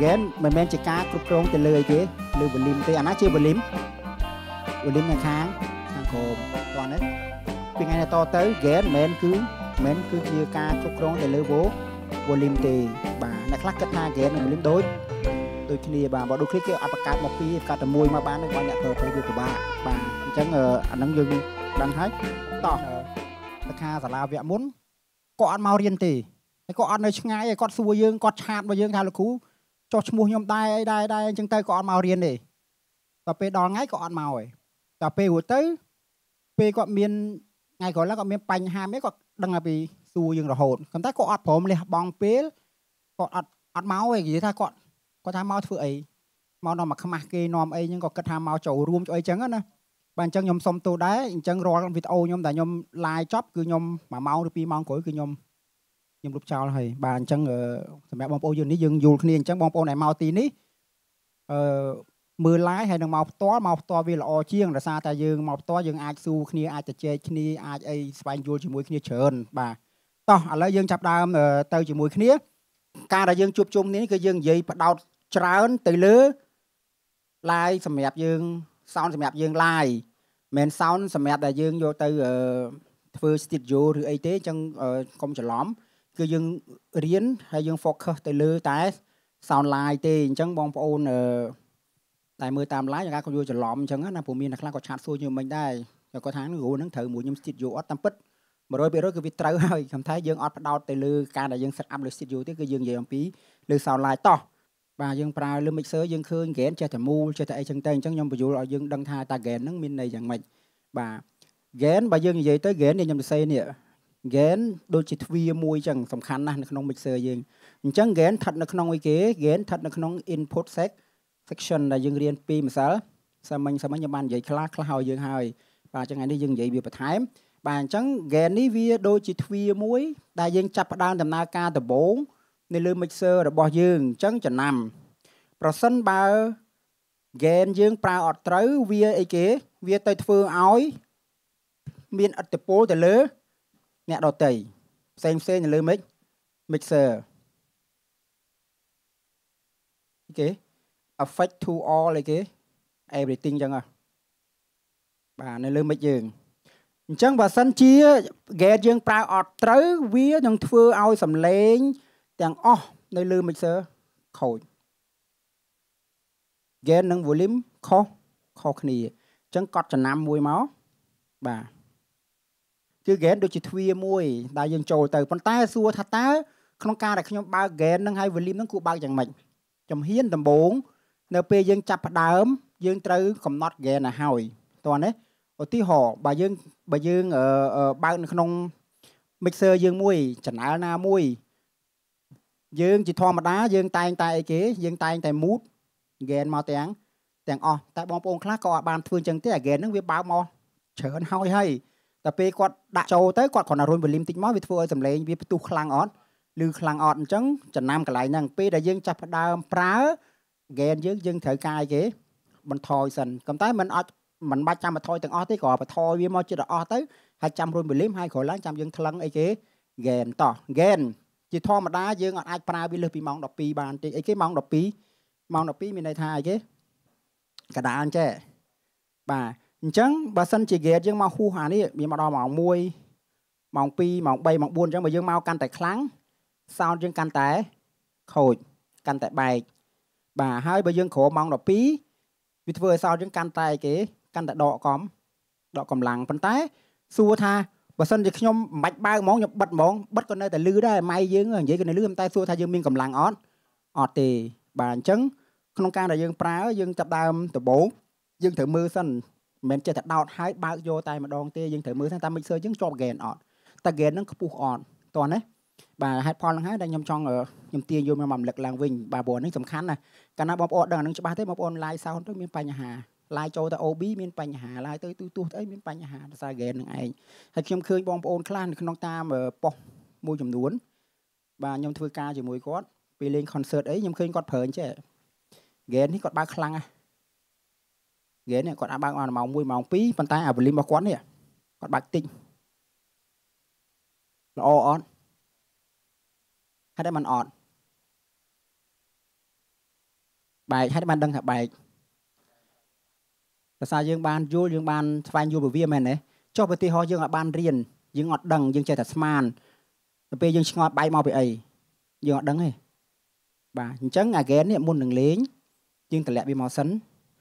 ហ្គេនមិនមែនជាការគ្រប់គ្រងទៅលើទេលើវ៉ូលីមទេអាណាជាវ៉ូលីមវ៉ូលីមនៅខាងខាងក្រោមតោះហ្នឹងពីថ្ងៃតទៅហ្គេនមិនមែនគឺមិនគឺជាការគ្រប់គ្រងទៅលើវ៉ូវ៉ូលីមទេបាទអ្នកខ្លះគិតថាហ្គេននិងវ៉ូលីមដូចដូចគ្នាបាទបើដូចគ្នាគេអត់បង្កើតមកពីបង្កើតតែមួយមកបាននឹងបងអ្នកប្រើប្រាស់វាពិបាកបាទអញ្ចឹងអាហ្នឹងយើងដឹងហើយតោះសិក្ខាសាលាវគ្គមុនគាត់អត់មករៀនទេហើយគាត់អត់នៅឆ្ងាយហើយគាត់សួរយើងគាត់ឆាតមកយើង ថាលោកគ្រូចុះឈ្មោះខ្ញុំដែរអីដែរដែរអញ្ចឹងទៅក៏អត់មករៀនទេដល់ពេលដល់ថ្ងៃក៏អត់មកឯងដល់ពេលរួចទៅពេលគាត់មានថ្ងៃក្រោយឡើងគាត់មានបញ្ហាមួយគាត់ដឹងតែពីសួរយើងរហូតប៉ុន្តែគាត់អត់ព្រមលះបង់ពេលគាត់អត់អត់មកឯងនិយាយថាគាត់គាត់ថាមកធ្វើអីមកនាំមកខ្មាស់គេនាំអីអញ្ចឹងគាត់គិតថាមកចូលរួមចូលអីអញ្ចឹងណាបាទអញ្ចឹងខ្ញុំសុំទោសដែរអញ្ចឹងរាល់វីដេអូខ្ញុំដែលខ្ញុំ live ចប់គឺខ្ញុំ1ម៉ោងឬ2ម៉ោងក្រោយគឺខ្ញុំខ្ញុំលុបចោលហើយបាទអញ្ចឹងសម្រាប់បងប្អូនយើងនេះយើងយល់គ្នាអញ្ចឹងបងប្អូនដែលមកទីនេះអឺមើល live ហើយនឹងមកផ្ទាល់មកផ្ទាល់វាល្អជាងដោយសារតែយើងមកផ្ទាល់យើងអាចស៊ូគ្នាអាចជជែកគ្នាអាចអីស្វែងយល់ជាមួយគ្នាច្រើន បាទតោះឥឡូវយើង ចាប់ដើមទៅជាមួយគ្នាការដែលយើងជួបជុំនេះគឺយើងនិយាយបដោតច្រើនទៅលើ live សម្រាប់យើង sound សម្រាប់យើង live មិន sound សម្រាប់ដែលយើងយកទៅធ្វើ studio ឬអីទេអញ្ចឹងកុំច្រឡំគឺយើងរៀនហើយយើង focus ទៅលើតែ sound line ទេអញ្ចឹងបងប្អូនតែមើលតាម line ការគាត់យល់ច្រឡំអញ្ចឹងណាព្រោះមានអ្នកខ្លះគាត់ឆាតសួរខ្ញុំមិនដែរគាត់ថាគ្រូហ្នឹងត្រូវមួយខ្ញុំស្ទីតយូអត់តាមពិត100%គឺវាត្រូវហើយខ្ញុំថាយើងអត់ផ្ដោតទៅលើការដែលយើង set up លើ studio ទេគឺយើងនិយាយអំពីលើ sound line តោះបាទយើងប្រើលើ mixer យើងឃើញ gain ចេះតែមូលចេះតែអីចឹងទៅអញ្ចឹងខ្ញុំបញ្យល់ឲ្យយើងដឹងថាតា gain ហ្នឹងមានន័យយ៉ាងម៉េចបាទ gain បើយើងនិយាយទៅ gain នេះខ្ញុំសរសេរនេះ gain ដូចជាទ្វារមួយចឹងសំខាន់ណាស់នៅក្នុង mixer យើងអញ្ចឹង gain ស្ថិតនៅក្នុងអីគេ gain ស្ថិតនៅក្នុង input sec section ដែលយើងរៀនពីម្សិលសាមញ្ញសាមញ្ញខ្ញុំបាននិយាយខ្លះខ្លះឲ្យយើងហើយបាទអញ្ចឹងថ្ងៃនេះយើងនិយាយវាបន្ថែមបាទអញ្ចឹង gain នេះវាដូចជាទ្វារមួយ ដែលយើងចាប់ផ្ដើមដំណើរការដំបូងនៅលើ mixer របស់យើងអញ្ចឹងចំណាំ ប្រសិនបើ gain យើងប្រើអត់ត្រូវវាអីគេវាទៅធ្វើឲ្យមានអត្តពលទៅលើអ្នកដតីផ្សេងផ្សេងនៅលើ mix mixer គេ affect to all អីគេ everything ចឹងហ៎បាទនៅលើ mix យើងអញ្ចឹងបើសិនជា gate យើង ប្រើអត់ត្រូវវានឹងធ្វើឲ្យសំឡេង ទាំងអស់នៅលើ mixer ខូច gain និង volume ខុសខុសគ្នាអញ្ចឹងកត់ចំណាំមួយមកបាទគឺហ្គេមដូចជាទ្វារមួយដែលយើងចូលទៅប៉ុន្តែសួរថាតើក្នុងការដែលខ្ញុំបើកហ្គេមហ្នឹងហើយ volume ហ្នឹងគួរបើកយ៉ាងម៉េចចំហៀនដំបូងនៅពេលយើងចាប់ផ្ដើមយើងត្រូវកំណត់ហ្គេមឲ្យហើយតោះណាឧទាហរណ៍បើយើងបើយើងបើកនៅក្នុង mixer យើងមួយ channel ណាមួយយើងជាធម្មតា យើង តែងតែអីគេ យើងតែងតែ mood ហ្គេមមកទាំងទាំងអស់តែបងប្អូនខ្លះក៏អាចបានធ្វើចឹងទេអាហ្គេមហ្នឹងវាបើកមកច្រើនហើយហើយតែពេលគាត់ដាក់ចូលទៅគាត់គ្រាន់តែរុញ volume តិចមកវាធ្វើឲ្យសំឡេងវាផ្ទុះខ្លាំងអត់ឬខ្លាំងអត់អញ្ចឹងចំណាំកន្លែងហ្នឹងពេលដែលយើងចាប់ផ្ដើមប្រើ gain យើងយើងត្រូវកាយគេបន្ថយសិនប៉ុន្តែมันអត់มันបាច់ចាំបន្ថយទាំងអស់ទេគ្រាន់បន្ថយវាមកចិត្តអស់ទៅហើយចាំរុញ volume ហើយក្រោយឡើងចាំយើងថ្លឹងអីគេ gain តោះ gain ជាធម្មតាយើងអត់អាចប្រើវាលើសពីម៉ោង12បានទេអីគេម៉ោង12ម៉ោង12មានន័យថាអីគេកដានចេះបាទអញ្ចឹងបើសិនជា grade យើងមកហួសអានេះវាមកដល់ម៉ោង1ម៉ោង2ម៉ោង3ម៉ោង4អញ្ចឹងបើយើងមកកាន់តែខ្លាំង sound យើងកាន់តែខូចកាន់តែបែកបាទហើយបើយើងក្រោមម៉ោង12វាធ្វើឲ្យ sound យើងកាន់តែគេកាន់តែដកកំដកកម្លាំងប៉ុន្តែសួរថាបើសិនជាខ្ញុំមិនបាច់បើកហ្មងខ្ញុំបិទហ្មងបិទក៏នៅតែលឺដែរម៉ៃយើងនិយាយក៏នៅលឺតែសួរថាយើងមានកម្លាំងអត់អត់ទេបាទអញ្ចឹងក្នុងការដែលយើងប្រើ យើងចាប់ដើមដំបូងយើងត្រូវមើលសិនមិនចេះតែដោតហើយបើកយកតែម្ដងទេយើងត្រូវមើលថាតា mixer យើងជាប់ gain អត់តា gain ហ្នឹងខ្ពស់អត់តោះណាបាទហេតុផលហ្នឹងហើយដែលខ្ញុំចង់ខ្ញុំទាញយកមករំលឹកឡើងវិញបាទព្រោះនេះសំខាន់ណាស់កាលណាបងប្អូនដឹងអានឹងច្បាស់ទេបងប្អូន live sound ទៅមានបញ្ហាឡាយចូលទៅ OB មានបញ្ហាឡាយទៅទូទាស់ទៅអីមានបញ្ហាភាសា gain នឹងឯងហើយខ្ញុំឃើញបងប្អូនខ្លះនៅក្នុងតាមប៉ុស្តិ៍មួយចំនួនបាទខ្ញុំធ្វើការជាមួយគាត់ពេលលេង concert អីខ្ញុំឃើញគាត់ប្រើអញ្ចេះ gain នេះគាត់បើកខ្លាំងណាស់ហ្គេនេះគាត់អាចបើកបានម៉ោង1ម៉ោង2ប៉ុន្តែអាវេលីរបស់គាត់នេះគាត់បើកតិចល្អអត់ហេតុតែมันអត់បែកហេតុតែបានដឹងថាបែកភាសាយើងបានយល់យើងបានស្វែងយល់ពវាមែនទេចុះឧទាហរណ៍យើងអាចបានរៀនយើងអត់ដឹងយើងចេះតែស្មានទៅពេលយើងឆ្ងល់បែកមកពីអីយើងអត់ដឹងទេបាទអញ្ចឹងអាហ្គេននេះមុននឹងលេងយើងតម្លាក់វាមកសិន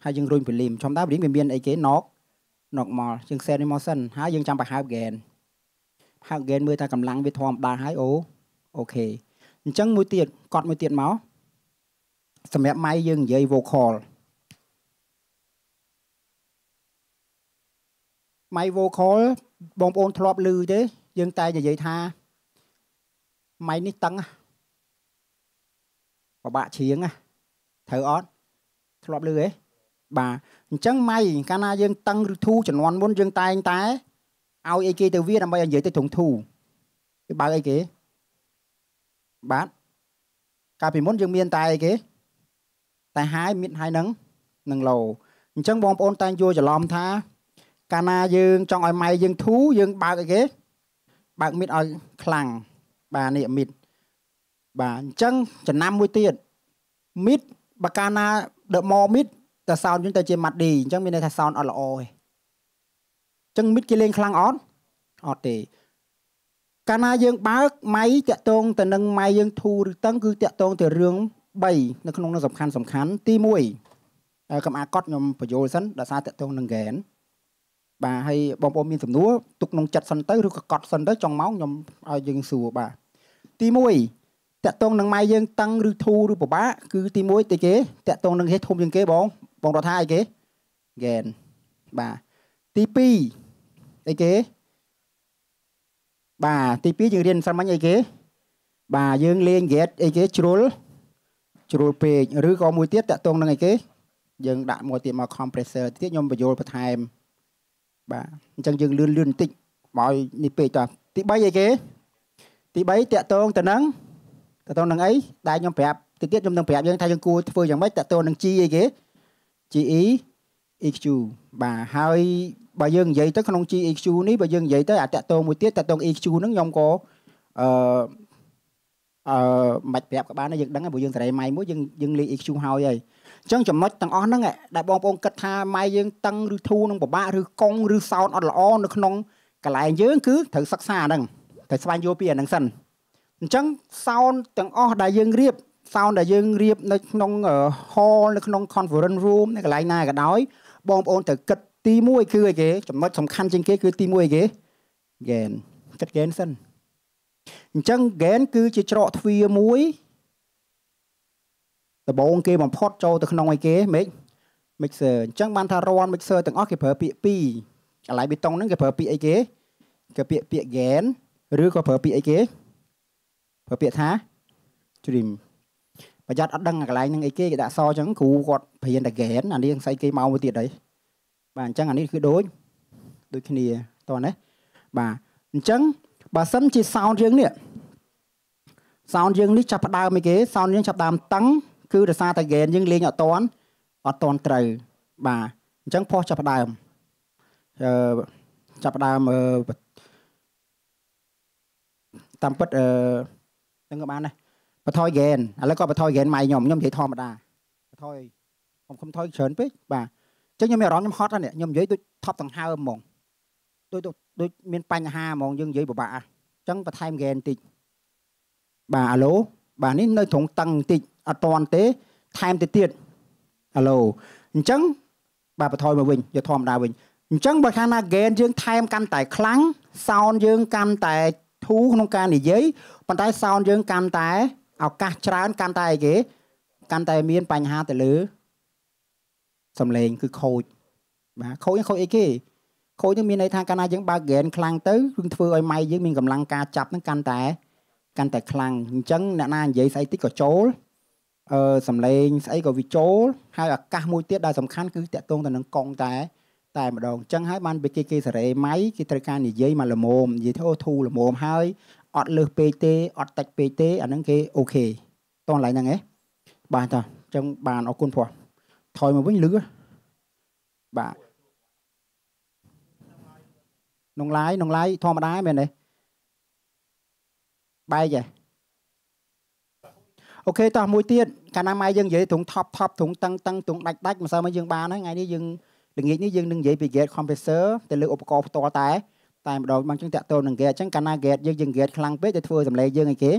ហើយយើងរុញពលីមធម្មតាពលីមវាមានអីគេណកណកមកយើងសេតនេះមកសិនហើយយើងចាំបើហើបហ្គែនហើបហ្គែនមើលថាកម្លាំងវាធម្មតាហើយអូអូខេអញ្ចឹងមួយទៀតកត់មួយទៀតមកសម្រាប់ម៉ៃយើងនិយាយ vocal ម៉ៃ vocal បងប្អូនធ្លាប់ឮទេយើងតែនិយាយថាម៉ៃនេះតឹងប្របាក់ជ្រៀងត្រូវអត់ធ្លាប់ឮទេបាទអញ្ចឹងម៉ៃកាលណាយើង តឹងឬធូចំនួនមុនយើងតែងតែឲ្យអីគេទៅវាដើម្បីឲ្យនិយាយទៅត្រង់ធូគេបើកអីគេបាទកាលពីមុនយើងមានតែអីគេតែហាយមានហាយនឹងនឹងឡូអញ្ចឹងបងប្អូនតែងយល់ច្រឡំថា កាលណាយើងចង់ឲ្យម៉ៃយើងធូយើងបើកអីគេបើកមីតឲ្យខ្លាំងបាទនេះមីតបាទអញ្ចឹងចំណាំមួយទៀតមីតបើកាលណាដឺម៉ូមីតតែ sound យើងទៅជា mad D អញ្ចឹងមានន័យថា sound អត់ល្អទេអញ្ចឹង mid គេលេងខ្លាំងអត់អត់ទេ កាលណាយើងបើកម៉ៃតាក់ទងទៅនឹងម៉ៃយើងធូរឬតឹង គឺតាក់ទងទៅរឿង3នៅក្នុងនោះសំខាន់សំខាន់ ទី1កំអាកត់ខ្ញុំបញ្យល់សិនដោយសារតាក់ទងនឹងហ្គែនបាទហើយបងប្អូនមានសំណួរទុកក្នុងចិត្តសិនទៅឬក៏កត់សិនទៅចង់មកខ្ញុំឲ្យយើងសួរបាទទី1តាក់ទងនឹងម៉ៃយើងតឹងឬធូរឬពិបាកគឺទី1តិចគេតាក់ទងនឹងហេតុធំជាងគេបងបងគាត់ថាអីគេហ្គែនបាទទី2អីគេ បាទទី2យើងរៀនសិនមិញអីគេបាទយើងលេងហ្គែតអីគេជ្រុលជ្រុលពេកឬក៏មួយទៀតតាក់ទងនឹងអីគេយើងដាក់មួយទៀតមក compressor ទៀតខ្ញុំបញ្យលបន្ថែមបាទអញ្ចឹងយើងលឿនលឿនបន្តិចមកឲ្យនេះពេកតោះទី3អីគេទី3តាក់ទងទៅនឹងតាក់ទងនឹងអីដែលខ្ញុំប្រាប់តិចទៀតខ្ញុំនឹងប្រាប់យើងថាយើងគួរធ្វើយ៉ាងម៉េចតាក់ទងនឹង G អីគេ GE EQ បាទហើយបើយើងនិយាយទៅក្នុង GEQ នេះបើយើងនិយាយទៅអាតកតងមួយទៀតតកតង EQ ហ្នឹងខ្ញុំក៏អឺអឺមិនប្រាប់ក៏បានដែរយើងដឹងហើយព្រោះយើងសេរីម៉ៃមួយយើងយើងលេខ EQ ហើយហើយអញ្ចឹងចំណុចទាំងអស់ហ្នឹងដែលបងប្អូនគិតថាម៉ៃយើងតឹងឬធូរនឹងពិបាកឬកង់ឬសោតអត់ល្អនៅក្នុងកន្លែងយើងគឺត្រូវសិក្សាហ្នឹងត្រូវស្វែងយល់ពីអាហ្នឹងសិនអញ្ចឹងសោនទាំងអស់ដែលយើងរៀប sound ដែលយើងរៀបនៅក្នុង hall នៅក្នុង conference room នៅកន្លែងណាក៏ដោយ បងប្អូនត្រូវគិតទី1គឺអីគេចំណុចសំខាន់ជាងគេគឺទី1អីគេ gain គិត gain សិនអញ្ចឹង gain គឺជាច្រកទ្វារមួយដបងគេបំផុតចូលទៅក្នុងអីគេ mix mixer អញ្ចឹងបានថារាល់ mixer ទាំងអស់គេប្រើពាក្យ2កន្លែងបេតុងហ្នឹងគេប្រើពាក្យអីគេគេពាក្យពាក្យ gain ឬក៏ប្រើពាក្យអីគេប្រើពាក្យថា stream ប្រយ័ត្នអត់ដឹងកន្លែងហ្នឹងអីគេគេដាក់សអញ្ចឹងគ្រូគាត់ព្រៀនតែហ្គែនអានេះស្អីគេមកមួយទៀតអីបាទអញ្ចឹងអានេះគឺដូចដូចគ្នាតោះណាបាទអញ្ចឹងបើសិនជា sound យើងនេះ sound យើងនេះចាប់ផ្ដើមអីគេ sound យើងចាប់ដើមតឹងគឺដោយសារតែ gain យើងលេងអត់តន់អត់តន់ត្រូវបាទអញ្ចឹងផុសចាប់ផ្ដើមអឺចាប់ផ្ដើមតាមពិតអឺនឹងក៏បានដែរបន្ថយហ្គែនឥឡូវគាត់បន្ថយហ្គែនម៉ៃខ្ញុំខ្ញុំនិយាយធម្មតាបន្ថយខ្ញុំខ្ញុំថយច្រើនពេកបាទអញ្ចឹងខ្ញុំមានអារម្មណ៍ខ្ញុំហត់ហ្នឹងខ្ញុំនិយាយដូចថប់ដង្ហើមហ្មងដូចដូចមានបញ្ហាហ្មងយើងនិយាយពិបាកអញ្ចឹងបន្ថែមហ្គែនតិចបាទអាឡូបាទនេះនៅត្រង់តឹងតិចអត់តាន់ទេថែមទៅទៀតអាឡូអញ្ចឹងបាទបន្ថយមកវិញយកធម្មតាវិញអញ្ចឹងបើខាងណា gain យើង ថែមកាន់តែខ្លាំង sound យើងកាន់តែធូរក្នុងការនិយាយប៉ុន្តែ sound យើងកាន់តែឱកាសច្រើនកាន់តែគេ កាន់តែមានបញ្ហាទៅលើសំឡេងគឺខូចបាទខូចខូចអីគេខូចនឹងមានន័យថាកាលណាយើងបើកហ្គែនខ្លាំងទៅនឹងធ្វើឲ្យម៉ៃយើងមានកម្លាំងការចាប់នឹងកាន់តែកាន់តែខ្លាំងអញ្ចឹងអ្នកណានិយាយស្អីតិចក៏ចូលអឺសំឡេងស្អីក៏វាចូល ហើយឱកាសមួយទៀតដែលសំខាន់គឺតាក់ទងទៅនឹងកងតែតែម្ដងអញ្ចឹងហើយបានពេលគេគេសេរីម៉ៃគេត្រូវការនិយាយមកល្មមនិយាយថាធូរល្មមហើយអត់លើសពេកទេអត់តិចពេកទេអាហ្នឹងគេអូខេតោះកន្លែងហ្នឹងឯងបាទតោះអញ្ចឹងបានអរគុណព្រោះថយមកវិញលឺបាទក្នុង live ក្នុង live ធម្មតាមែនទេបែកឯងអូខេតោះមួយទៀតកាលណាម៉ែយើងនិយាយត្រង់ top top ត្រង់តឹងតឹងត្រង់ដាច់ដាច់មិនសើមកយើងបានហើយថ្ងៃនេះយើងល្ងាចនេះយើងនឹងនិយាយពី gate compressor ទៅលើឧបករណ៍ផ្ទាល់តែតែម្ដងបងចឹងតាក់ទោនឹងហ្គេតចឹងកាលណាហ្គេតយើងយើងហ្គេតខ្លាំងពេកទៅធ្វើសម្លេងយើងអីគេ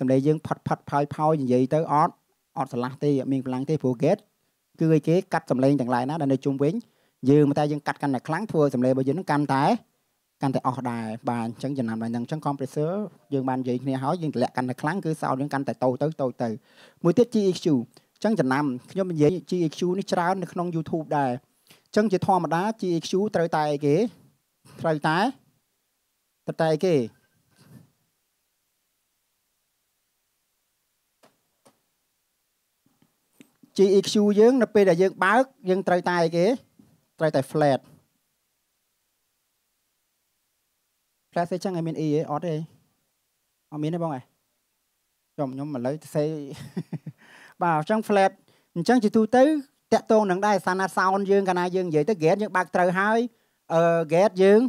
សម្លេងយើងផាត់ផាត់ផោយផោយនិយាយទៅអត់អត់ឆ្លាស់ទេអត់មានកម្លាំងទេព្រោះហ្គេតគឺអីគេកាត់សម្លេងទាំងឡាយណាដែលនៅជុំវិញយើងតែយើងកាត់កាន់តែខ្លាំងធ្វើសម្លេងរបស់យើងនឹងកាន់តែកាន់តែអស់ដែរបាទអញ្ចឹងចំណាំដល់ហ្នឹងអញ្ចឹង compressor យើងបាននិយាយគ្នាហើយយើងតម្លាក់កាន់តែខ្លាំងគឺ sound យើងកាន់តែតូចទៅតូចទៅមួយទៀត GEQ អញ្ចឹងចំណាំខ្ញុំនិយាយ GEQ នេះច្រើននៅក្នុង YouTube ដែរអញ្ចឹងជាធម្មតា GEQ ត្រូវតែគេត្រូវតែត្រូវតែគេជា EQ យើង នៅពេលដែលយើង បើកយើងត្រូវតែគេត្រូវតែ flat flat ទេចឹងឯងមាន E ទេអត់ទេអត់មានទេបងឯងចាំខ្ញុំឥឡូវសេបាទអញ្ចឹង flat អញ្ចឹងជាទូទៅតាក់ទងនឹងដែរសាណា sound យើងកាលណាយើងនិយាយទៅ gain យើងបើកត្រូវហើយអឺហ្គេតយើង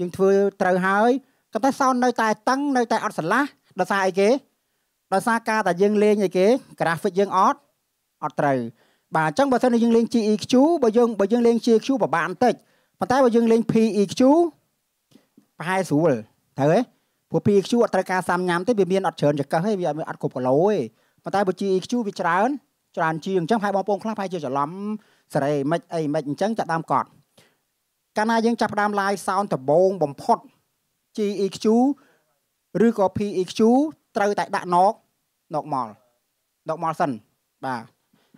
យើងធ្វើត្រូវហើយក៏តែសោននៅតែ តឹង នៅតែអត់ស្រឡះដោយសារអីគេដោយសារការ តែយើងលេងអីគេ graphic យើងអត់អត់ត្រូវបាទអញ្ចឹងបើសិនយើងលេង GEQ បើយើងបើយើងលេង GEQ ពិបាកបន្តិចប៉ុន្តែបើយើងលេង PEQ ប្រហែលស្រួលត្រូវទេព្រោះ PEQ អត់ត្រូវការសាំញ៉ាំទេវាមានអត់ច្រើនចង្កឹះទេវាអត់គ្រប់គីឡូទេប៉ុន្តែបើ GEQ វាច្រើនច្រើនជាងអញ្ចឹងប្រហែលបងប្អូនខ្លះប្រហែលជាច្រឡំសេរីមិនអីមិនអញ្ចឹងចាក់ដើមកត់កាលណាយើងចាប់ផ្ដើម live sound ដំបូងបំផុត GEQ ឬក៏ PEQ ត្រូវតែដាក់ណកណកមកណកមកសិនបាទ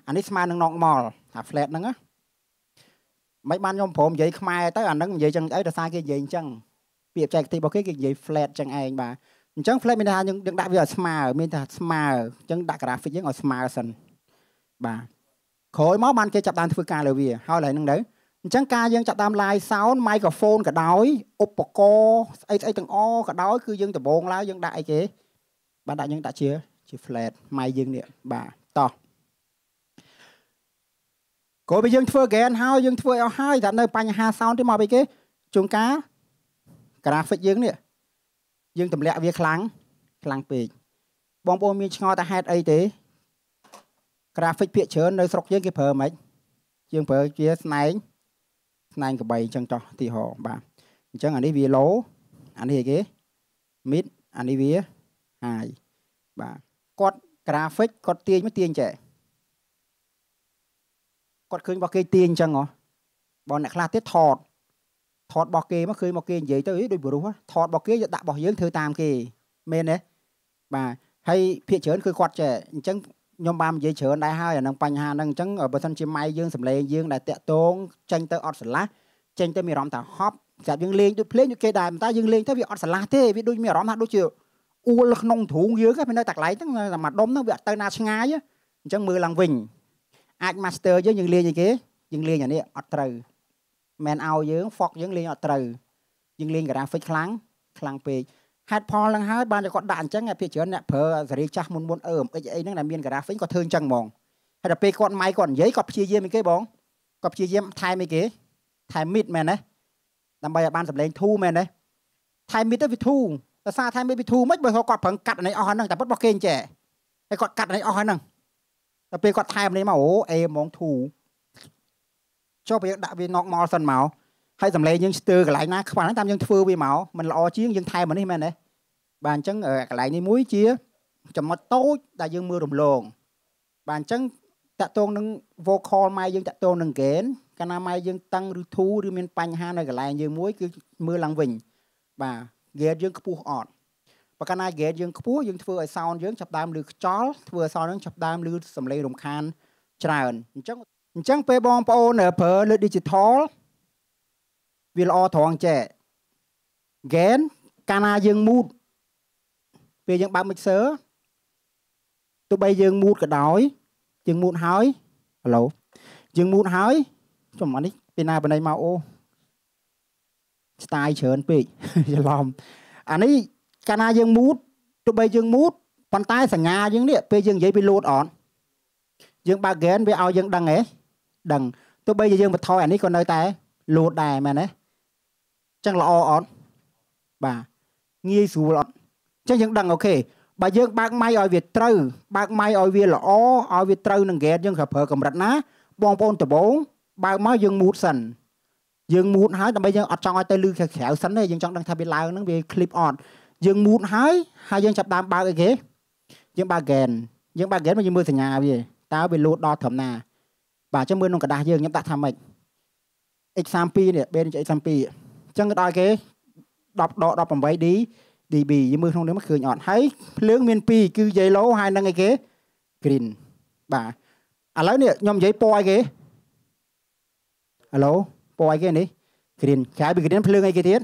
អានេះស្មើនឹងណកមកអា flat ហ្នឹងណាមិនបានខ្ញុំព្រមនិយាយខ្មែរទៅអាហ្នឹងនិយាយចឹងអីដោយសារគេនិយាយអញ្ចឹងពាក្យបច្ចេកទេសរបស់គេគេនិយាយ flat ចឹងឯងបាទអញ្ចឹង flat មានថាយើងដាក់វាឲ្យស្មើមានថាស្មើអញ្ចឹងដាក់ graphic យើងឲ្យស្មើសិនបាទក្រោយមកបានគេចាប់ដើមធ្វើការលើវាហើយឡើយហ្នឹងទៅអញ្ចឹងការយើងចាប់តាម live sound microphone ក៏ដោយឧបករណ៍ស្អីស្អីទាំងអក៏ដោយ គឺយើងដំបងឡើយយើងដាក់អីគេបាទដាក់យើងដាក់ជា ជា flat ម៉ៃយើងនេះបាទតោះក៏ពេលយើងធ្វើ gain ហើយយើងធ្វើអស់ហើយតែនៅបញ្ហា sound ទីមកពីគេជួនកាល graphic យើងនេះយើងទម្លាក់វាខ្លាំងខ្លាំងពេកបងប្អូនមានឆ្ងល់តែហេតុអីទេ graphic ភាគច្រើននៅស្រុកយើងគេប្រើមិនខ្មិចយើងប្រើជាស្នែងស្នែងក្បីអញ្ចឹងចោះទីហោបាទអញ្ចឹងអានេះវាឡូអានេះគេមីតអានេះវាហាយបាទគាត់ graphic គាត់ទាញមកទាញចែគាត់ឃើញរបស់គេទាញអញ្ចឹងហ៎បងអ្នកខ្លះទៀតថតថតរបស់គេមកឃើញមកគេនិយាយទៅអីដូចបរុសថតរបស់គេយកដាក់របស់យើងធ្វើតាមគេមែនទេបាទហើយភាកច្រើនគឺគាត់ចេះអញ្ចឹងខ្ញុំបាននិយាយច្រើនដែរហើយអានឹងបញ្ហាហ្នឹងអញ្ចឹងបើសិនជាម៉ៃយើងសម្លេងយើងដែលតាក់ទងចេញទៅអត់ស្រឡះចេញទៅមានអារម្មណ៍ថាហប់ស្រាប់យើងលេងដូចភ្លេងដូចគេដែរតែយើងលេងទៅវាអត់ស្រឡះទេវាដូចមានអារម្មណ៍ថាដូចជាអួលក្នុងទ្រូងយើងហ្នឹងនៅតែកន្លែងហ្នឹងតែមកដុំហ្នឹងវាអត់ទៅណាឆ្ងាយអញ្ចឹងមើលឡើងវិញអាច master យើងយើងលេងអីគេ យើងលេងអានេះអត់ត្រូវមិនឲ្យយើង fox យើងលេងអត់ត្រូវយើងលេង graphic ខ្លាំងខ្លាំងពេកហេតុផលហ្នឹងហើយបានតែគាត់ដាក់អញ្ចឹងភាគច្រើនអ្នកប្រើសេរីចាស់មុនមុនអឺអិចអីហ្នឹងតែមានក្រាហ្វិកគាត់ធ្វើអញ្ចឹងហ្មងហើយដល់ពេលគាត់ម៉ៃគាត់និយាយគាត់ព្យាយាមអីគេបងគាត់ព្យាយាមថែមអីគេថែមមីតមែនទេដើម្បីឲ្យបានសម្លេងធូរមែនទេថែមមីតទៅវាធូរដោយសារថែមមីតវាធូរមិនបើគាត់ប្រឹងកាត់នៃអស់ហ្នឹងតែពិតរបស់គេអញ្ចេះហើយគាត់កាត់នៃអស់ហ្នឹងដល់ពេលគាត់ថែមនេះមកអូអេហ្មងធូរចុះបើយើងដាក់វាណុកមកសិនមកហើយសម្លេងយើងស្ទើរកន្លែងណាខ្វះហ្នឹងតាមយើងធ្វើវាមកมันល្អជាងយើងថែមនេះមែនទេបាទអញ្ចឹងកន្លែងនេះមួយជាចំណុចតូចដែលយើងមើលរំលងបាទអញ្ចឹងតកតងនឹង vocal ម៉ែយើងតកតងនឹង gain កាលណាម៉ែយើងតឹងឬធូរឬមានបញ្ហានៅកន្លែងយើងមួយគឺមើលឡើងវិញ បាទ gain យើងខ្ពស់អត់បើកាលណា gain យើងខ្ពស់យើងធ្វើឲ្យ sound យើងចាប់ដើមឮខ្ចល់ធ្វើឲ្យ sound យើងចាប់ដើមឮសំឡេងរំខានច្រើនអញ្ចឹងអញ្ចឹងពេលបងប្អូនប្រើលើ digital វាល្អត្រង់ចេះហ្គែនកាលណាយើងមូតពេលយើងបើក mixer ទោះបីយើងមូតក៏ដោយយើងមូតហើយឥឡូវយើងមូតហើយចំអានេះពីណាបណ្ដៃមកអូស្តាយច្រើនពេកច្រឡំអានេះកាលណាយើងមូតទោះបីយើងមូតប៉ុន្តែសញ្ញាយើងនេះពេលយើងនិយាយពីលូតអត់យើងបើកហ្គែនវាឲ្យយើង ដឹងហ៎ដឹងទោះបីជាយើងបន្ថយអានេះក៏នៅតែលូតដែរមែនទេចឹងល្អអត់បាទងាយស្រួលអត់ចឹងយើងដឹងអូខេបើយើងបើកម៉ៃឲ្យវាត្រូវបើកម៉ៃឲ្យវាល្អឲ្យវាត្រូវនឹងហ្គេតយើងត្រូវប្រើកម្រិតណា បងប្អូនដំបងបើកមកយើងមូតសិនយើងមូតហើយដើម្បីយើងអត់ចង់ឲ្យទៅលឺក្រៅសិនទេយើងចង់ដឹងថាវាឡើងហ្នឹងវាឃ្លីបអត់យើងមូតហើយហើយយើងចាប់ដើមបើកអីគេយើងបើកហ្គែនយើងបើកហ្គែនមកយើងមើលសញ្ញាវាតើវាលូតដល់ត្រឹមណា បាទចាំមើលក្នុងกระดาษយើងខ្ញុំដាក់ថាម៉េច X32 នេះ B X32 ចឹងគេដល់គេ10ដក 18D DB យើងមើលក្នុងនេះមកឃើញអត់ហើយភ្លើងមាន2គឺ yellow ហើយនឹងអីគេ green បាទឥឡូវនេះខ្ញុំនិយាយពណ៌អីគេឥឡូវពណ៌អីគេនេះ green ក្រៅពី green ភ្លើងអីគេទៀត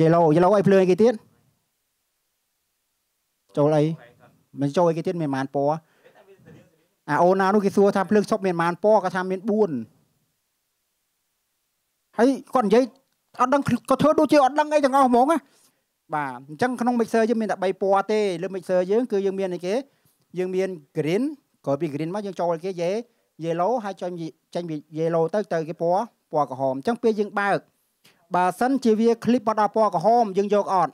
yellow yellow អីភ្លើងអីគេទៀតចូលអីមិនចូលអីគេទៀតមានប៉ុន្មានពណ៌អាអូនណានោះគេសួរថាភ្លើងឈប់មានប៉ុន្មានពណ៌ក៏ថាមាន4ហើយគាត់និយាយអត់ដឹងក៏ធ្វើដូចជាអត់ដឹងអីទាំងអស់ហ្មងណាបាទអញ្ចឹងក្នុង mixer យើងមានតែ3ពណ៌ទេ លើ mixer យើងគឺយើងមានអីគេ យើងមាន green ក្រោយពី green មកយើងចូលគេ yellow ហើយចាញ់ចាញ់ពី yellow ទៅទៅគេពណ៌ពណ៌ក្រហមអញ្ចឹងពេលយើងបើកបើសិនជាវា clip បត់ដល់ពណ៌ក្រហមយើងយកអត់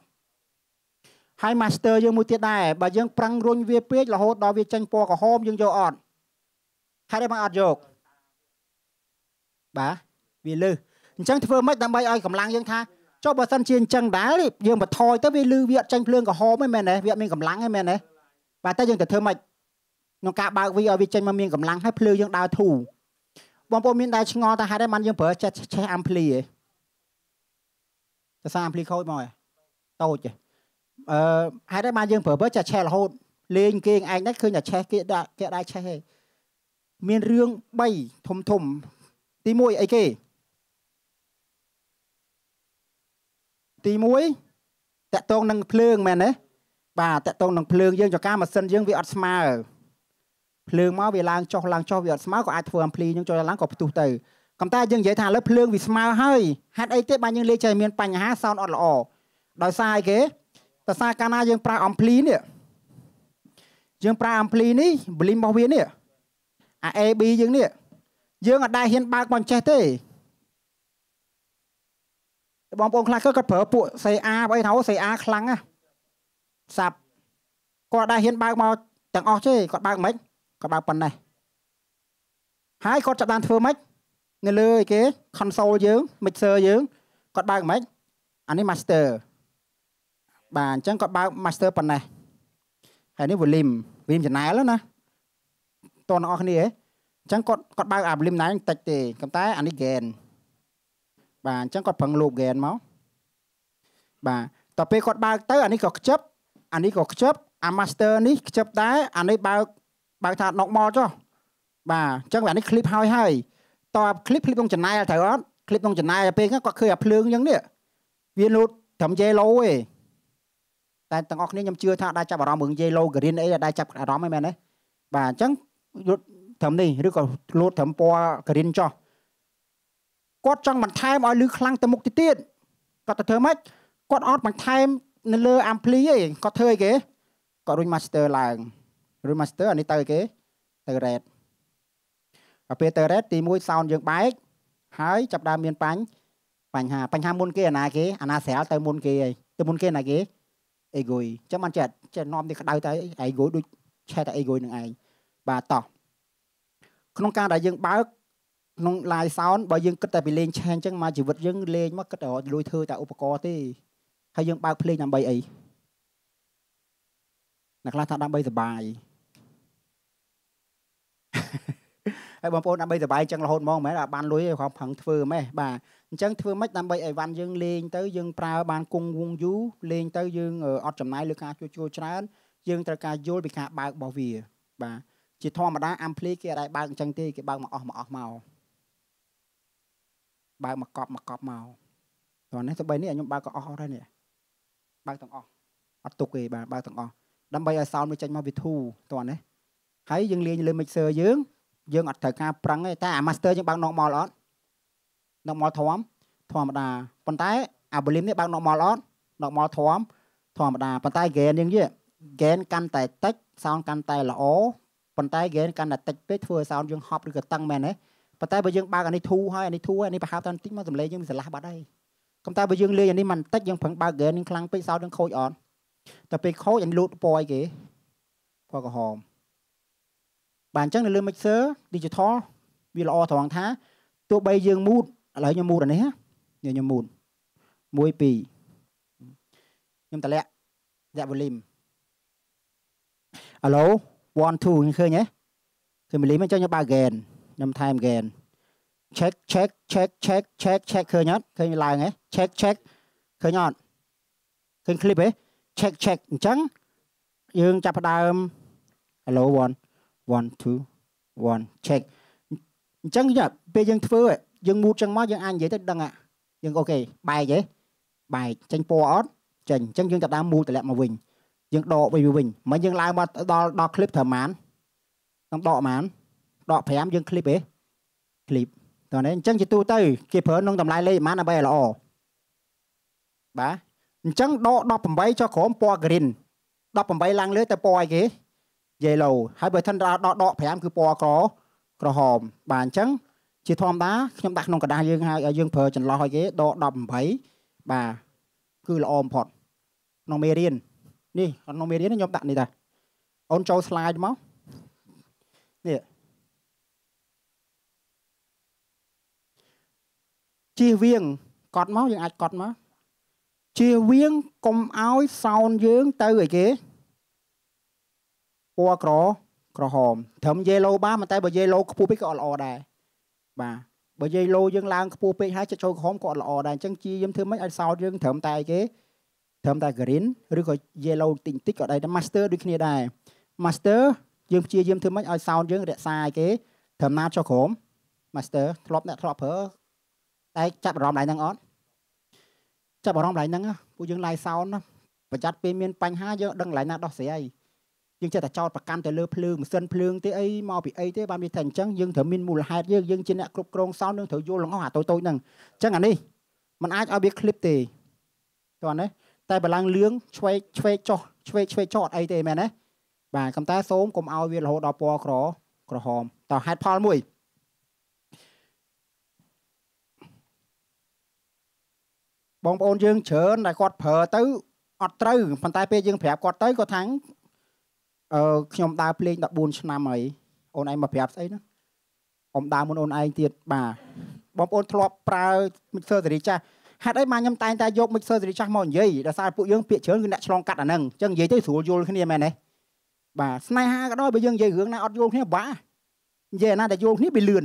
ហើយ master យើងមួយទៀតដែរបើយើង ប្រឹងរុញវាពេករហូតដល់វាចាញ់ពណ៌ក្រហមយើងយកអត់ហើយតែមកអត់យកបាទវាលើសអញ្ចឹងធ្វើម៉េចដើម្បីឲ្យកម្លាំងយើងថាចុះបើសិនជាអញ្ចឹងដែរយើងបថយទៅវាលឺវាអត់ចាញ់ភ្លើងក្រហមហ្នឹងមែនទេវាអត់មានកម្លាំងហ្នឹងមែនទេបាទតែយើងទៅធ្វើម៉េចក្នុងការបើកវាឲ្យវាចេញមកមានកម្លាំងហើយភ្លើងយើងដើរធូរបងប្អូនមានដែរឆ្ងល់ថាហេតុអីបានយើងប្រើចេះឆេះអាំភ្លីហ៎តែសារអាំភ្លីខូចមកហ៎តូចហ៎អឺហេតុអីបានយើងប្រើប្រើចេះឆេះរហូតលេងគេងឯងហ្នឹងឃើញតែឆេះគេដាក់គេដាក់ឆេះហ៎មានរឿង3ធំធំទី1អីគេទី1តកតងនឹងភ្លើងមែនទេបាទតកតងនឹងភ្លើងយើងចង្ការម៉ាស៊ីនយើងវាអត់ស្មើភ្លើងមកវាឡើងចុះឡើងចុះវាអត់ស្មើក៏អាចធ្វើអំភ្លីយើងចុះឡើងក៏ផ្ទុះទៅប៉ុន្តែយើងនិយាយថាឥឡូវភ្លើងវាស្មើហើយហេតុអីទេបាទយើងលេចចេះមានបញ្ហាសោនអត់ល្អដោយសារអីគេដោយសារកាលណាយើងប្រើអំភ្លីនេះយើងប្រើអំភ្លីនេះបលីមរបស់វានេះអា AB យើងនេះយើងអត់ដែលហ៊ានបើកមកចេះទេបងប្អូនខ្លះគាត់ប្រើពួកសេអាអីទៅសេអាខ្លាំងណាសាប់គាត់ដែរហ៊ានបើកមកទាំងអស់ទេគាត់បើកមិនគាត់បើកប៉ុណ្ណេះហើយគាត់ចាប់បានធ្វើមិននៅលើអីគេ console យើង mixer យើងគាត់បើកមិនអានេះ master បាទអញ្ចឹងគាត់បើក master ប៉ុណ្ណេះហើយនេះ volume volume channel ណាតោះអ្នកនរគ្នាអញ្ចឹងគាត់គាត់បើកអា volume ណាបន្តិចទេប៉ុន្តែអានេះ gain បាទអញ្ចឹងគាត់ប្រឹងលូបហ្គែនមកបាទតទៅពេលគាត់បើកទៅអានេះក៏ខ្ជិបអានេះក៏ខ្ជិបអា master នេះខ្ជិបដែរអានេះបើកបើកថាដកមកចុះបាទអញ្ចឹងវានេះ clip ហើយហើយតើ clip clip ក្នុង channel ត្រូវអត់ clip ក្នុង channel ទៅពេលគាត់ឃើញអាភ្លើងអញ្ចឹងនេះវាលូតត្រឹម yellow ទេតែទាំងអស់គ្នាខ្ញុំជឿថាដែរចាប់អារម្មណ៍រឿង yellow green អីដែរចាប់អារម្មណ៍ហ្នឹងមែនទេបាទអញ្ចឹងលូតត្រឹមនេះឬក៏លូតត្រឹមពណ៌ green ចុះគាត់ចង់បន្ថែមឲ្យលឺខ្លាំងទៅមុខទៅទៀតគាត់ទៅធ្វើម៉េចគាត់អត់បន្ថែមនៅលើ ampli ទេគាត់ធ្វើអីគេគាត់រុញ master ឡើងរុញ master អានេះទៅគេទៅ red ដល់ពេលទៅ red ទី1 sound យើងបែក ហើយចាប់ដើមមានបញ្ហា បញ្ហាបញ្ហាមុនគេអាណាគេ អាណាស្រាលទៅមុនគេហើយទៅមុនគេណាគេអេហ្គយចឹងបានចេះចេះនាំនេះក្តៅទៅអេហ្គយដូចឆែតតែអេហ្គយនឹងឯងបាទតោះក្នុងការដែលយើងបើកក្នុង live sound បើយើងគិតតែពីលេងឆេងអញ្ចឹងមកជីវិតយើងលេងមកគិតតែលួយធ្វើតែឧបករណ៍ទេហើយយើងបើកភ្លេងដើម្បីអីអ្នកខ្លះថាដើម្បីសុបាយហើយបងប្អូនដើម្បីសុបាយអញ្ចឹងរហូតហ្មងមិនមែនថាបានលុយទេគាត់ប្រឹងធ្វើម៉េះបាទអញ្ចឹងធ្វើម៉េចដើម្បីឲ្យវ៉ាន់យើងលេងទៅយើងប្រើបាន គង់វងយូរលេងទៅយើងអត់ចំណាយលើការជួសជុលច្រើនយើងត្រូវការយល់ពីការបើករបស់វាបាទជាធម្មតាអាំភ្លេគេអត់ឲ្យបើកអញ្ចឹងទេគេបើកមកអស់មកអស់មកបើកមកកប់មកកប់មកតោះនេះទៅបីនេះខ្ញុំបើកក៏អស់ដែរនេះបើកទាំងអស់អត់ទុកទេបាទបើកទាំងអស់ដើម្បីឲ្យសោនវាចេញមកវាធូរតោះនេះហើយយើងលាញលើ mixer យើង យើងអត់ត្រូវការប្រឹងទេតែអា master យើងបើក normal អត់ normal ធំធម្មតាប៉ុន្តែអា volume នេះបើក normal អត់ normal ធំធម្មតាប៉ុន្តែ gain យើងទៀត gain កាន់តែតិច sound កាន់តែល្អប៉ុន្តែ gain កាន់តែតិចពេកធ្វើឲ្យ sound យើងហប់ឬក៏តឹងមែនទេប៉ុន្តែបើយើងបើកអានេះធូរហើយអានេះធូរហើយអានេះប្រហែលតាន់តិចមកសម្លេងយើងវាស្រឡះបាត់ហើយប៉ុន្តែបើយើងលេងអានេះមិនតិចយើងប្រឹងបើកហ្គេមនឹងខ្លាំងពេកសោតនឹងខូចអត់តែពេលខូចអញលូតពណ៌អីគេពណ៌ក្រហមបាទអញ្ចឹងនៅលើ mixer digital វាល្អត្រង់ថាទោះបីយើងមូតឥឡូវខ្ញុំមូតអានេះណាខ្ញុំមូត1 2ខ្ញុំតម្លាក់ដាក់ volume ឥឡូវ1 2ឃើញទេគឺ volume អញ្ចឹងខ្ញុំបើក gain ខ្ញុំថែម again check check check check check check ឃើញអត់ឃើញឡើងហ៎ check check ឃើញអត់ឃើញ clip ហ៎ check check អញ្ចឹងយើងចាប់ផ្ដើម hello 1 1 2 1 check អញ្ចឹងយើងពេលយើងធ្វើយើងមូតចឹងមកយើងអាចនិយាយទៅដឹងហ៎យើងអូខេបែកហ៎បែកចេញពណ៌អត់ចេញអញ្ចឹងយើងចាប់ដើមមូលតម្លាក់មកវិញយើងដកវិញវិញមិនយើងឡើងមកដល់ដល់ clip ប្រហែលខ្ញុំដកប្រហែលដក5យើងឃ្លីបទេឃ្លីបតោះនេះអញ្ចឹងជាទូទៅគេប្រើក្នុងតម្លៃលេខប៉ុន្មានដើម្បីឲ្យល្អបាទអញ្ចឹងដក18ចុះក្រោមពណ៌ green 18ឡើងលើទៅពណ៌អីគេ yellow ហើយបើថិនដល់ដកដក5គឺពណ៌ក្រក្រហមបាទអញ្ចឹងជាធម្មតាខ្ញុំដាក់ក្នុងกระดาษយើងហើយឲ្យយើងប្រើចន្លោះឲ្យគេដក18បាទគឺល្អបំផុតក្នុងមេរៀននេះក្នុងមេរៀនខ្ញុំដាក់នេះតាអូនចូល slide មកនេះជៀសវាងកត់មកយើងអាចកត់មកជៀសវាងកុំឲ្យសោនយើងទៅអីគេពណ៌ក្រក្រហមត្រឹមយេឡូបានតែបើយេឡូខ្ពស់ពេកក៏អត់ល្អដែរបាទបើយេឡូយើងឡើងខ្ពស់ពេកហើយចិត្តចូលក្រហមក៏អត់ល្អដែរអញ្ចឹងជាយឹមធ្វើម៉េចឲ្យសោតយើងត្រឹមតែអីគេត្រឹមតែ green ឬក៏ yellow តិចតិចក៏ដែរតែ master ដូចគ្នាដែរ master យើងព្យាយាមធ្វើម៉េចឲ្យ sound យើងរក្សាឯគេត្រឹមណាចុះក្រោម master ធ្លាប់អ្នកធ្លាប់ប្រើតែចាប់អារម្មណ៍ឡើងហ្នឹងអត់ចាប់អារម្មណ៍ឡើងហ្នឹងពួកយើងឡាយសោនប្រយ័ត្នពេលមានបញ្ហាយើងដឹងឡើងណាដោះស្រាយ យើងចេះតែចោតប្រកាន់ទៅលើភ្លើងម៉ាស៊ីនភ្លើងទេអីមកពីអីទេបានវាថាអញ្ចឹងយើងត្រូវមានមូលហេតុយើងយើងជាអ្នកគ្រប់គ្រងសោនយើងត្រូវយល់លងអស់អាតូចតូចហ្នឹងអញ្ចឹងអានេះมันអាចឲ្យវាឃ្លីបទេតោះណាតែបលាំងលឿងឆ្វេកឆ្វេកចុះឆ្វេកឆ្វេកចោតអីទេមែនទេបាទប៉ុន្តែ សូមកុំឲ្យវារហូតដល់ពណ៌ក្រ ក្រហមតោះហេតុផលមួយបងប្អូនយើងច្រើនដែលគាត់ប្រើទៅ អត់ត្រូវប៉ុន្តែពេលយើងប្រាប់គាត់ទៅគាត់ថាអឺខ្ញុំដើរភ្លេង14ឆ្នាំហើយអូនឯងមកប្រាប់ស្អីណាអ៊ំដើរមុនអូនឯងទៀតបាទបងប្អូនធ្លាប់ប្រើ mixer សេរីចាស់ហេតុអីមកខ្ញុំតែងតែយក mixer សេរីចាស់មកនិយាយដោយសារពួកយើងពាក្យច្រើនគឺអ្នកឆ្លងកាត់អាហ្នឹងអញ្ចឹងនិយាយទៅស្រួលយល់គ្នាមែនទេបាទស្នេហាក៏ដោយបើយើងនិយាយរឿងណាអត់យល់គ្នាបាទនិយាយណាដែលយល់គ្នាវាលឿន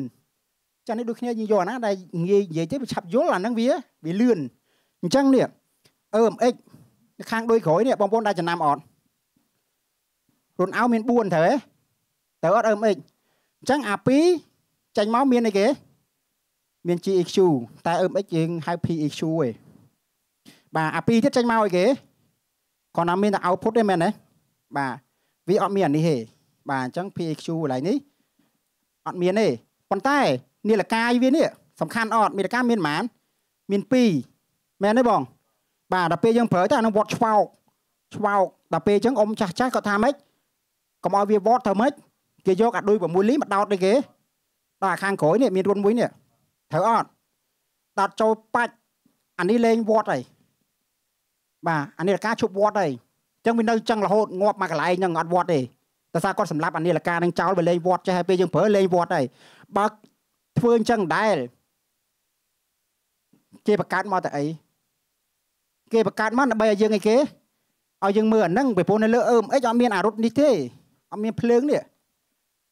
ចានេះដូចគ្នាយើងយកណាដែលងាយនិយាយទៅវាឆាប់យល់អាហ្នឹងវាវាលឿនអញ្ចឹងនេះ EMX ខាងដូចក្រោយនេះបងប្អូនដែលចំណាំអត់ខ្លួនអោមាន4ត្រូវទេត្រូវអត់ EMX អញ្ចឹងអា2ចេញមកមានអីគេមាន GEQ តែ EMX យើងហៅ PEQ ឯងបាទអា2ទៀតចេញមកអីគេគាត់ណាមានតែ output ទេមែនទេបាទវាអត់មានអានេះទេបាទអញ្ចឹង PEQ កន្លែងនេះអត់មានទេប៉ុន្តែនីលកាយវានេះសំខាន់អត់នីលកាមានប៉ុន្មានមាន2មែនទេបងបាទដល់ពេលយើងប្រើទៅអានឹងវត្តឆ្វោកឆ្វោកដល់ពេលអញ្ចឹងអ៊ំចាស់ចាស់គាត់ថាម៉េចកុំឲ្យវាវត្តធ្វើម៉េចគេយកអាដួយ6លីមកដោតដូចគេដល់អាខាងក្រោយនេះមានរុនមួយនេះត្រូវអត់ដោតចូលបាច់អានេះលេងវត្តហើយបាទអានេះការជប់វត្តហើយអញ្ចឹងវានៅចឹងរហូតងាប់មកកន្លែងហ្នឹងអត់វត្តទេតែសារគាត់សម្លាប់អានេះលការនឹងចោលវាលេងវត្តចេះហើយពេលយើងប្រើលេងវត្តហើយបើធ្វើអញ្ចឹងដែរគេបង្កើតមកតែអីគេបង្កើតមកដើម្បីឲ្យយើងអីគេឲ្យយើងមើលអាហ្នឹងពីព្រោះនៅលើអើមអិចអត់មានអារុតនេះទេអត់មានភ្លើងនេះ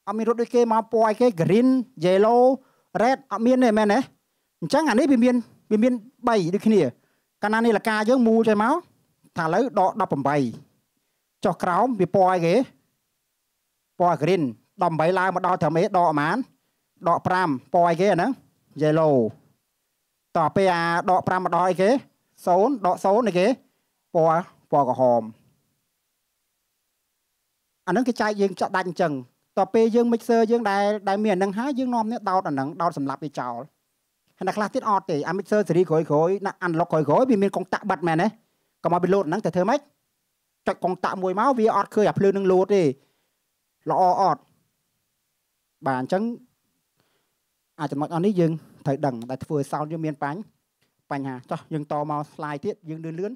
អត់មានរត់ដូចគេមកពណ៌ឯគេ green yellow red អត់មានទេមែនទេអញ្ចឹងអានេះវាមានវាមាន3ដូចគ្នាកាលណានេះលកាយើងមូលចេញមកថាឥឡូវដក18ចុះក្រោមវាពណ៌ឯគេពណ៌ green 18ឡើងមកដល់ត្រឹមអីដកប្រហែលដក5ពណ៌ឯគេអាហ្នឹង yellow តទៅពេលអាដក5មកដល់អីគេ0ដក0នេះគេពណ៌ពណ៌ក្រហមអានឹងគេចែកយើងចាក់ដាច់អញ្ចឹងតទៅពេលយើង mixer យើងដែលដែលមានអានឹងហើយយើងនាំនេះដោតអានឹងដោតសម្រាប់វាចោលហើយដល់ខ្លះទៀតអត់ទេអា mixer សេរីក្រោយក្រោយណាអានឡុកក្រោយក្រោយវាមានកុងតាក់បាត់មែនទេកុំឲ្យវាលោតអានឹងតែធ្វើម៉េចចុចកុងតាក់មួយមកវាអត់ឃើញអាភ្លើងនឹងលោតទេល្អអត់បាទអញ្ចឹងអាចចំណុចអស់នេះយើងត្រូវដឹងដែលធ្វើ sound យើងមានបញ្ហាបញ្ហាចុះយើងតមក slide ទៀតយើងលឿនលឿន